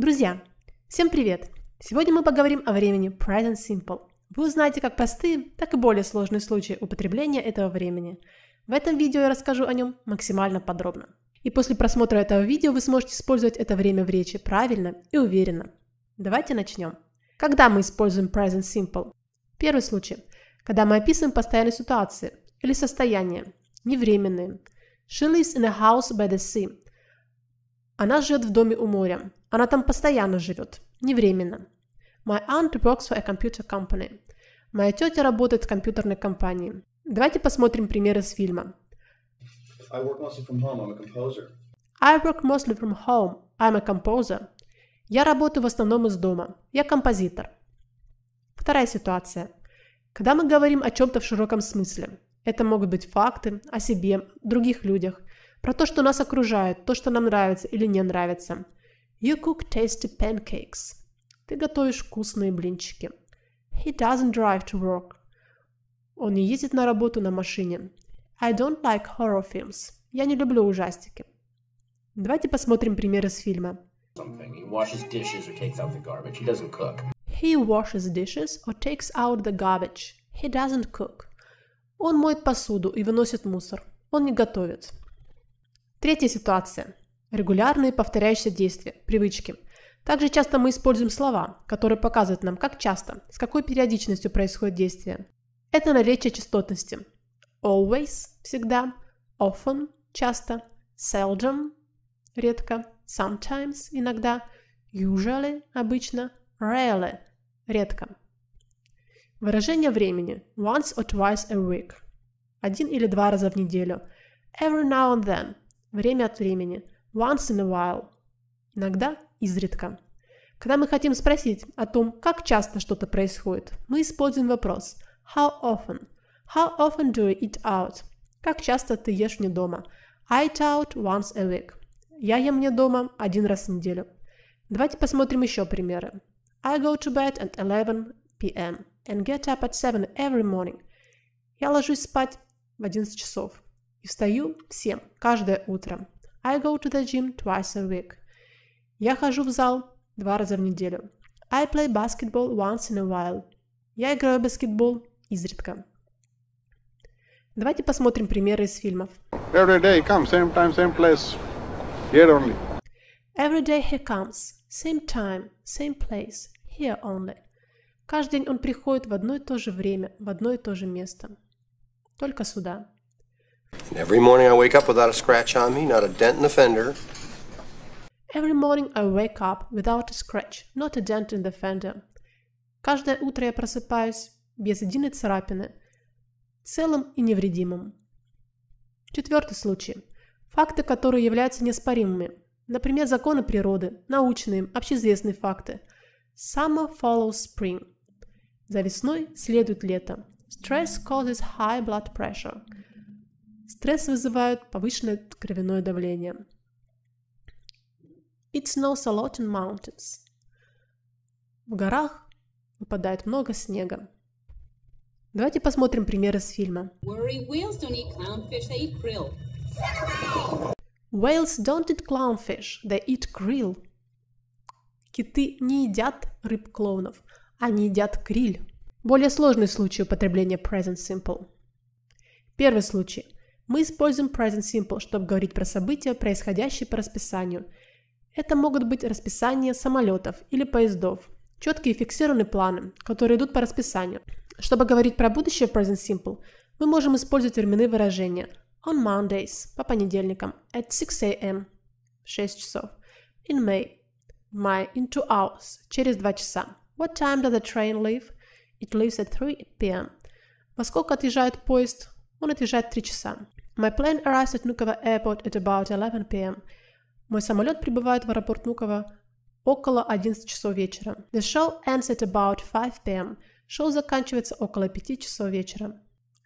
Друзья, всем привет! Сегодня мы поговорим о времени Present Simple. Вы узнаете как простые, так и более сложные случаи употребления этого времени. В этом видео я расскажу о нем максимально подробно. И после просмотра этого видео вы сможете использовать это время в речи правильно и уверенно. Давайте начнем. Когда мы используем Present Simple? Первый случай. Когда мы описываем постоянные ситуации или состояния, невременные. She lives in a house by the sea – она живет в доме у моря. Она там постоянно живет. Не временно. My aunt works for a computer company. Моя тетя работает в компьютерной компании. Давайте посмотрим примеры из фильма. I work mostly from home. I'm a composer. I work mostly from home. I'm a composer. Я работаю в основном из дома. Я композитор. Вторая ситуация. Когда мы говорим о чем-то в широком смысле, это могут быть факты о себе, других людях, про то, что нас окружает, то, что нам нравится или не нравится. You cook tasty pancakes. Ты готовишь вкусные блинчики. He doesn't drive to work. Он не ездит на работу на машине. I don't like horror films. Я не люблю ужастики. Давайте посмотрим пример из фильма. He washes dishes or takes out the garbage. He doesn't cook. Он моет посуду и выносит мусор. Он не готовит. Третья ситуация. Регулярные повторяющиеся действия, привычки. Также часто мы используем слова, которые показывают нам, как часто, с какой периодичностью происходит действие. Это наречие частотности. Always – всегда, often – часто, seldom – редко, sometimes – иногда, usually – обычно, rarely – редко. Выражение времени – once or twice a week – один или два раза в неделю, every now and then Время от времени. Once in a while. Иногда, изредка. Когда мы хотим спросить о том, как часто что-то происходит, мы используем вопрос How often? How often do you eat out? Как часто ты ешь вне дома? I eat out once a week. Я ем вне дома один раз в неделю. Давайте посмотрим еще примеры. I go to bed at 11 p.m. and get up at 7 every morning. Я ложусь спать в 11 часов. И встаю всем каждое утро. I go to the gym twice a week. Я хожу в зал два раза в неделю. I play basketball once in a while. Я играю в баскетбол изредка. Давайте посмотрим примеры из фильмов. Every day comes, same time, same place, here only. Every day he comes, same time, same place, here only. Каждый день он приходит в одно и то же время, в одно и то же место. Только сюда. And every morning I wake up without a scratch on me, not a dent in the fender. Every morning I wake up without a scratch, not a dent in the fender. Каждое утро я просыпаюсь без единой царапины, целым и невредимым. Четвертый случай. Факты, которые являются неоспоримыми. Например, законы природы, научные, общеизвестные факты. Summer follows spring. За весной следует лето. Stress causes high blood pressure. Стресс вызывают повышенное кровяное давление. It snows a lot in mountains. В горах выпадает много снега. Давайте посмотрим пример из фильма. Whales don't eat clownfish, they eat krill. Киты не едят рыб клоунов, они едят криль. Более сложный случай употребления present simple. Первый случай. Мы используем present simple, чтобы говорить про события, происходящие по расписанию. Это могут быть расписания самолетов или поездов, четкие фиксированные планы, которые идут по расписанию. Чтобы говорить про будущее в present simple, мы можем использовать временные выражения on Mondays по понедельникам at 6 a.m. 6 часов in May в мае in two hours через 2 часа what time does the train leave? It leaves at 3 p.m. Во сколько отъезжает поезд? Он отъезжает 3 часа. My plane arrives at Nukovo Airport at about 11 p.m. Мой самолет прибывает в аэропорт Нуково около 11 часов вечера. The show ends at about 5 p.m. Шоу заканчивается около 5 часов вечера.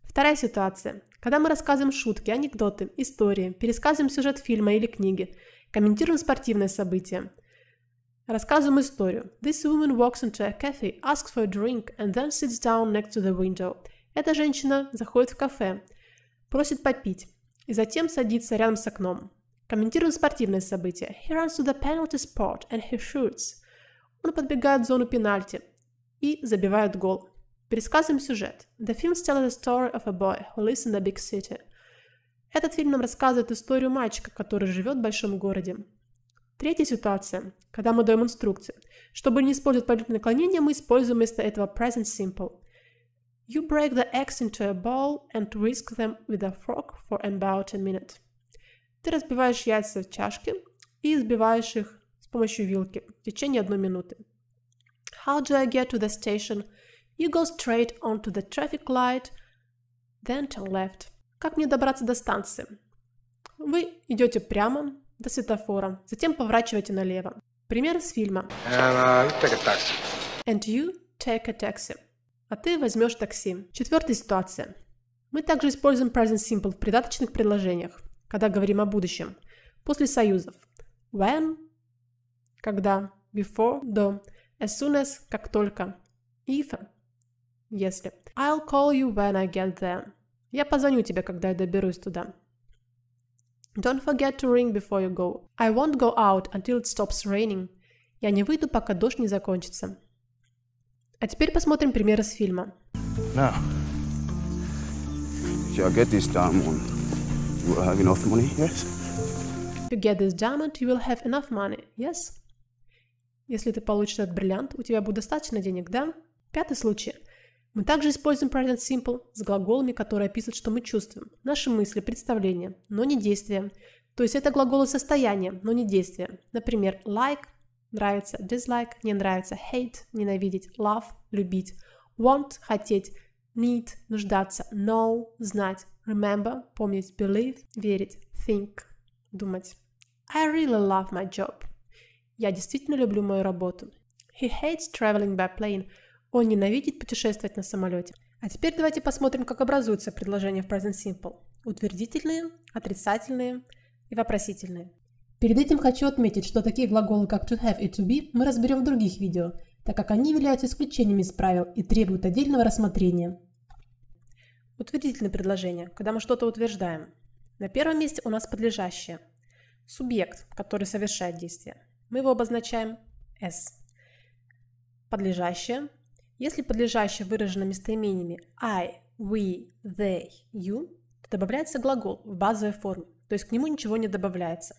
Вторая ситуация. Когда мы рассказываем шутки, анекдоты, истории, пересказываем сюжет фильма или книги, комментируем спортивное событие. Рассказываем историю. This woman walks into a cafe, asks for a drink, and then sits down next to the window. Эта женщина заходит в кафе, просит попить и затем садится рядом с окном. Комментирует спортивное событие. He runs to the penalty spot and he shoots. Он подбегает в зону пенальти и забивает гол. Пересказываем сюжет. The film tells the story of a boy who lives in a big city. Этот фильм нам рассказывает историю мальчика, который живет в большом городе. Третья ситуация, когда мы даем инструкции. Чтобы не использовать полетное наклонение, мы используем вместо этого present simple. You break the eggs into a bowl and whisk them with a fork for about a minute. Ты разбиваешь яйца в чашке и избиваешь их с помощью вилки в течение одной минуты. How do I get to the station? You go straight onto the traffic light, then turn left. Как мне добраться до станции? Вы идете прямо до светофора, затем поворачиваете налево. Пример из фильма. And, uh, take a taxi. And you take a taxi. а ты возьмешь такси. Четвертая ситуация. Мы также используем present simple в придаточных предложениях, когда говорим о будущем, после союзов. When – когда, before – до, as soon as – как только, if – если. I'll call you when I get there. Я позвоню тебе, когда я доберусь туда. Don't forget to ring before you go. I won't go out until it stops raining. Я не выйду, пока дождь не закончится. А теперь посмотрим пример из фильма. Now, you get this diamond, you will have enough money, yes? Если ты получишь этот бриллиант, у тебя будет достаточно денег, да? Пятый случай. Мы также используем present simple с глаголами, которые описывают, что мы чувствуем, наши мысли, представления, но не действия. То есть это глаголы состояния, но не действия. Например, like, нравится dislike, не нравится hate, ненавидеть, love, любить, want, хотеть, need, нуждаться, know, знать, remember, помнить, believe, верить, think, думать. I really love my job. Я действительно люблю мою работу. He hates traveling by plane. Он ненавидит путешествовать на самолете. А теперь давайте посмотрим, как образуются предложения в present simple. Утвердительные, отрицательные и вопросительные. Перед этим хочу отметить, что такие глаголы, как to have и to be, мы разберем в других видео, так как они являются исключениями из правил и требуют отдельного рассмотрения. Утвердительное предложение, когда мы что-то утверждаем. На первом месте у нас подлежащее. Субъект, который совершает действие. Мы его обозначаем S. Подлежащее. Если подлежащее выражено местоимениями I, we, they, you, то добавляется глагол в базовой форме, то есть к нему ничего не добавляется.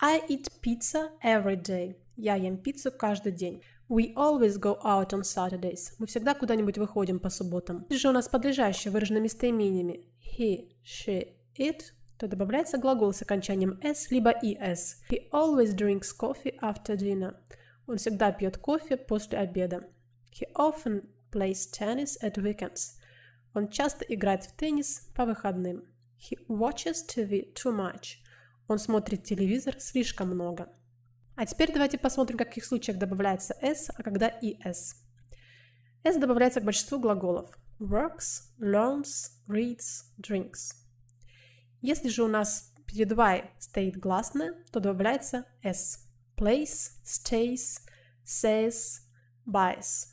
I eat pizza every day. Я ем пиццу каждый день. We always go out on Saturdays. Мы всегда куда-нибудь выходим по субботам. Здесь же у нас подлежащее выражено местоимениями he, she, it, то добавляется глагол с окончанием s либо es. He always drinks coffee after dinner. Он всегда пьет кофе после обеда. He often plays tennis at weekends. Он часто играет в теннис по выходным. He watches TV too much. Он смотрит телевизор слишком много. А теперь давайте посмотрим, в каких случаях добавляется s, а когда и s. s добавляется к большинству глаголов works, learns, reads, drinks. Если же у нас перед y стоит гласное, то добавляется s. Plays, stays, says, buys.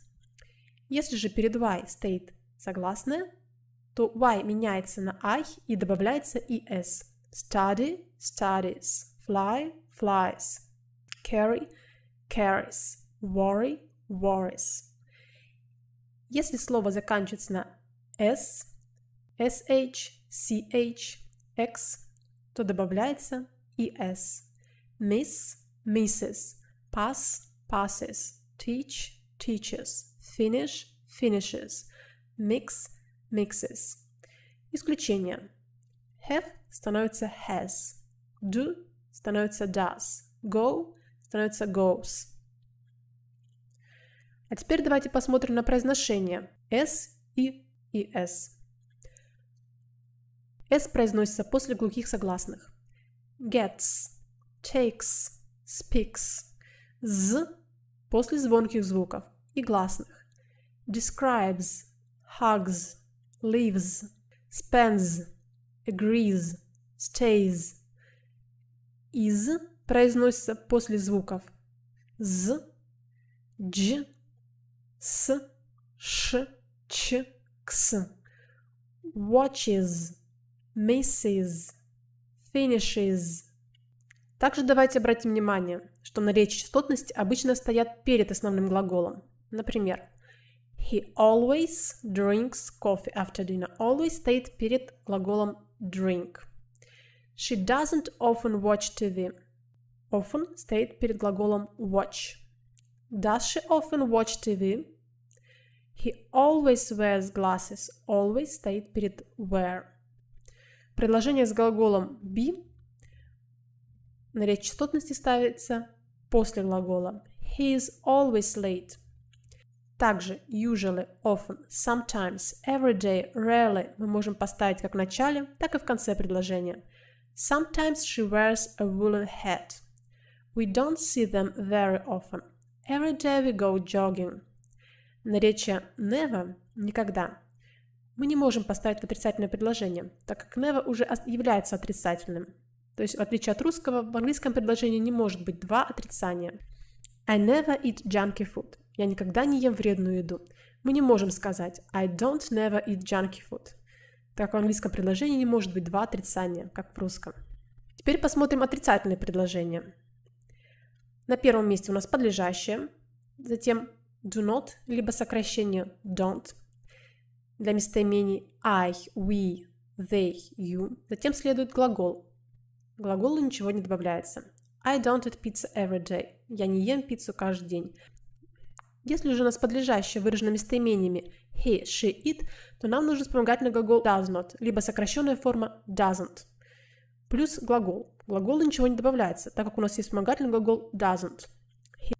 Если же перед y стоит согласное, то y меняется на i и добавляется и s. study, studies, fly, flies, carry, carries, worry, worries. Если слово заканчивается на s, sh, ch, x, то добавляется es. Miss, misses, pass, passes, teach, teaches, finish, finishes, mix, mixes. Исключение. Have становится has. Do становится does. Go становится goes. А теперь давайте посмотрим на произношение S и ES. S произносится после глухих согласных. Gets, takes, speaks. Z после звонких звуков и гласных. Describes, hugs, lives, spends, agrees, stays. Is произносится после звуков. z, дж, с, ш, ч, кс. Watches, misses, finishes. Также давайте обратим внимание, что наречия частотности обычно стоят перед основным глаголом. Например, He always drinks coffee after dinner. Always стоит перед глаголом drink. She doesn't often watch TV. Often стоит перед глаголом watch. Does she often watch TV? He always wears glasses. Always стоит перед wear. Предложение с глаголом be на речь частотности ставится после глагола. He is always late. Также usually, often, sometimes, every day, rarely мы можем поставить как в начале, так и в конце предложения. Sometimes she wears a woolen hat. We don't see them very often. Every day we go jogging. Наречие never – никогда. Мы не можем поставить в отрицательное предложение, так как never уже является отрицательным. То есть, в отличие от русского, в английском предложении не может быть два отрицания. I never eat junky food. Я никогда не ем вредную еду. Мы не можем сказать I don't never eat junky food, так в английском предложении не может быть два отрицания, как в русском. Теперь посмотрим отрицательные предложения. На первом месте у нас подлежащее, затем do not, либо сокращение don't. Для местоимений I, we, they, you. Затем следует глагол. глаголу ничего не добавляется. I don't eat pizza every day. Я не ем пиццу каждый день. Если же у нас подлежащее выражено местоимениями he, she, it, то нам нужно вспомогательный глагол does not, либо сокращенная форма doesn't. Плюс глагол. Глагол ничего не добавляется, так как у нас есть вспомогательный глагол doesn't. He,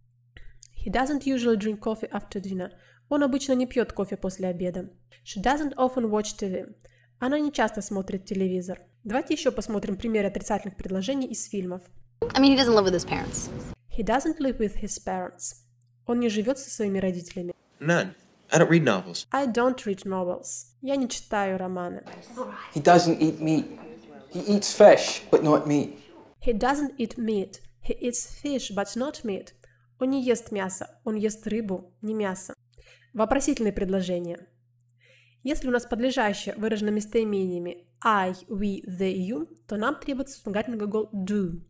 he doesn't usually drink coffee after dinner. Он обычно не пьет кофе после обеда. She doesn't often watch TV. Она не часто смотрит телевизор. Давайте еще посмотрим примеры отрицательных предложений из фильмов. I mean, he doesn't live with his parents. He doesn't live with his parents. Он не живет со своими родителями. None. I don't read novels. I don't read novels. Я не читаю романы. He doesn't eat meat. He eats fish, but not meat. He doesn't eat meat. He eats fish, but not meat. Он не ест мясо, он ест рыбу, не мясо. Вопросительные предложения. Если у нас подлежащее выражено местоимениями I, we, they, you, то нам требуется вспомогательный глагол do.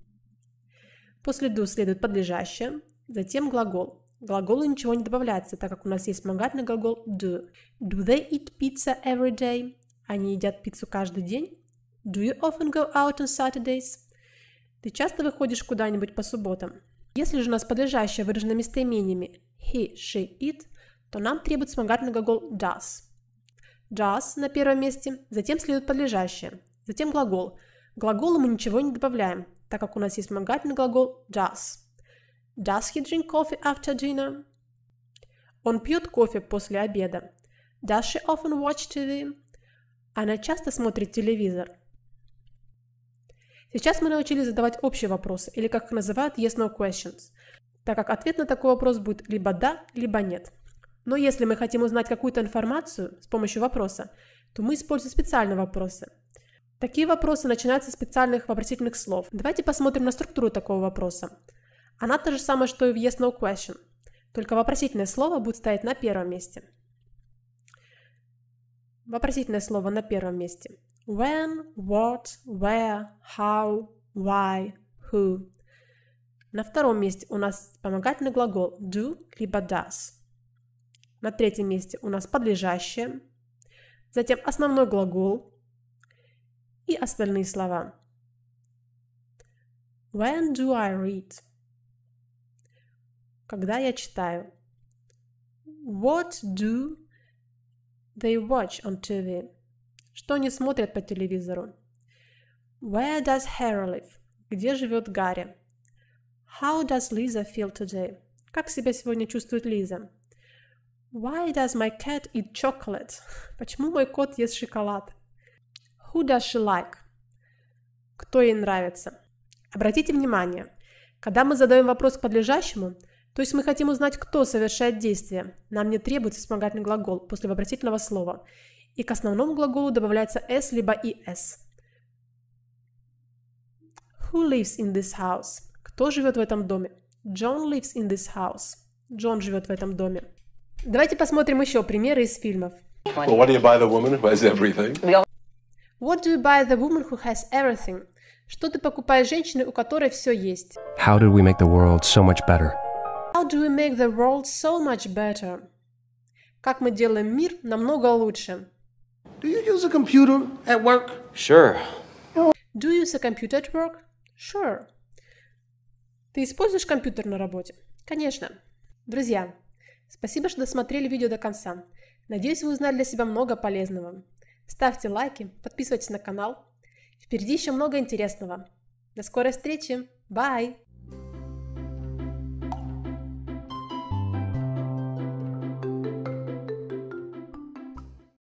После do следует подлежащее, затем глагол глаголу ничего не добавляется, так как у нас есть вспомогательный глагол do. Do they eat pizza every day? Они едят пиццу каждый день? Do you often go out on Saturdays? Ты часто выходишь куда-нибудь по субботам? Если же у нас подлежащее выражено местоимениями he, she, it, то нам требует вспомогательный глагол does. Does на первом месте, затем следует подлежащее, затем глагол. К глаголу мы ничего не добавляем, так как у нас есть вспомогательный глагол does. Does he drink coffee after dinner? Он пьет кофе после обеда. Does she often watch TV? Она часто смотрит телевизор. Сейчас мы научились задавать общие вопросы, или как их называют yes-no questions, так как ответ на такой вопрос будет либо «да», либо «нет». Но если мы хотим узнать какую-то информацию с помощью вопроса, то мы используем специальные вопросы. Такие вопросы начинаются с специальных вопросительных слов. Давайте посмотрим на структуру такого вопроса. Она то же самое, что и в Yes No Question, только вопросительное слово будет стоять на первом месте. Вопросительное слово на первом месте. When, what, where, how, why, who. На втором месте у нас вспомогательный глагол do либо does. На третьем месте у нас подлежащее, затем основной глагол и остальные слова. When do I read? когда я читаю. What do they watch on TV? Что они смотрят по телевизору? Where does Harry live? Где живет Гарри? How does Lisa feel today? Как себя сегодня чувствует Лиза? Why does my cat eat chocolate? Почему мой кот ест шоколад? Who does she like? Кто ей нравится? Обратите внимание, когда мы задаем вопрос к подлежащему – то есть мы хотим узнать, кто совершает действие. Нам не требуется вспомогательный глагол после вопросительного слова. И к основному глаголу добавляется s либо es. Who lives in this house? Кто живет в этом доме? John lives in this house. Джон живет в этом доме. Давайте посмотрим еще примеры из фильмов. Well, what do you buy the woman who has everything? What do you buy the woman who has everything? Что ты покупаешь женщине, у которой все есть? How did we make the world so much better? How do we make the world so much better? Как мы делаем мир намного лучше? Do you use a computer at work? Sure. Do you use a computer at work? Sure. Ты используешь компьютер на работе? Конечно. Друзья, спасибо, что досмотрели видео до конца. Надеюсь, вы узнали для себя много полезного. Ставьте лайки, подписывайтесь на канал. Впереди еще много интересного. До скорой встречи. Bye!